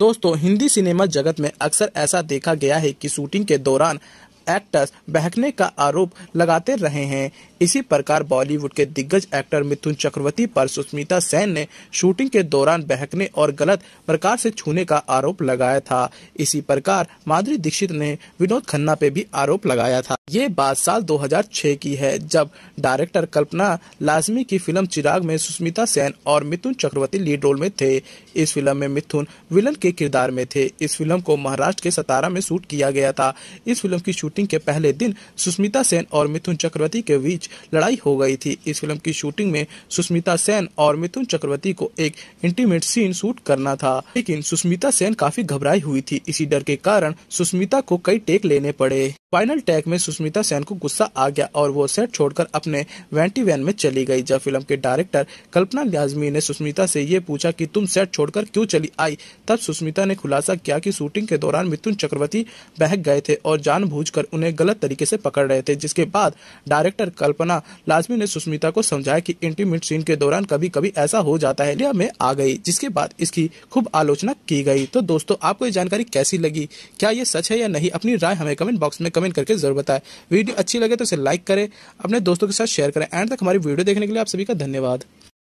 दोस्तों हिंदी सिनेमा जगत में अक्सर ऐसा देखा गया है कि शूटिंग के दौरान एक्टर्स बहकने का आरोप लगाते रहे हैं इसी प्रकार बॉलीवुड के दिग्गज एक्टर मिथुन चक्रवर्ती पर सुष्मिता सेन ने शूटिंग के दौरान बहकने और गलत प्रकार से छूने का आरोप लगाया था इसी प्रकार माधुरी दीक्षित ने विनोद खन्ना पे भी आरोप लगाया था ये बात साल 2006 की है जब डायरेक्टर कल्पना लाजमी की फिल्म चिराग में सुष्मिता सेन और मिथुन चक्रवर्ती लीड रोल में थे इस फिल्म में मिथुन विलन के किरदार में थे इस फिल्म को महाराष्ट्र के सतारा में शूट किया गया था इस फिल्म की शूटिंग के पहले दिन सुष्मिता सेन और मिथुन चक्रवर्ती के बीच लड़ाई हो गई थी इस फिल्म की शूटिंग में सुष्मिता सेन और मिथुन चक्रवर्ती को एक इंटीमेट सीन शूट करना था लेकिन सुष्मिता सेन काफी घबराई हुई थी इसी डर के कारण सुष्मिता को कई टेक लेने पड़े फाइनल टैक में सुष्मिता सेन को गुस्सा आ गया और वो सेट छोड़कर अपने वेंटी वैन में चली गई जब फिल्म के डायरेक्टर कल्पना लाजमी ने सुष्मिता से ये पूछा कि तुम सेट छोड़कर क्यों चली आई तब सुष्मिता ने खुलासा किया कि शूटिंग के दौरान मिथुन चक्रवर्ती बहक गए थे और जानबूझकर उन्हें गलत तरीके से पकड़ रहे थे जिसके बाद डायरेक्टर कल्पना लाजमी ने सुष्मिता को समझाया की इंटीमेट सीन के दौरान कभी कभी ऐसा हो जाता है लिया में आ गई जिसके बाद इसकी खूब आलोचना की गई तो दोस्तों आपको ये जानकारी कैसी लगी क्या ये सच है या नहीं अपनी राय हमें कमेंट बॉक्स में कमेंट करके जरूर बताएं वीडियो अच्छी लगे तो इसे लाइक करें अपने दोस्तों के साथ शेयर करें एंड तक हमारी वीडियो देखने के लिए आप सभी का धन्यवाद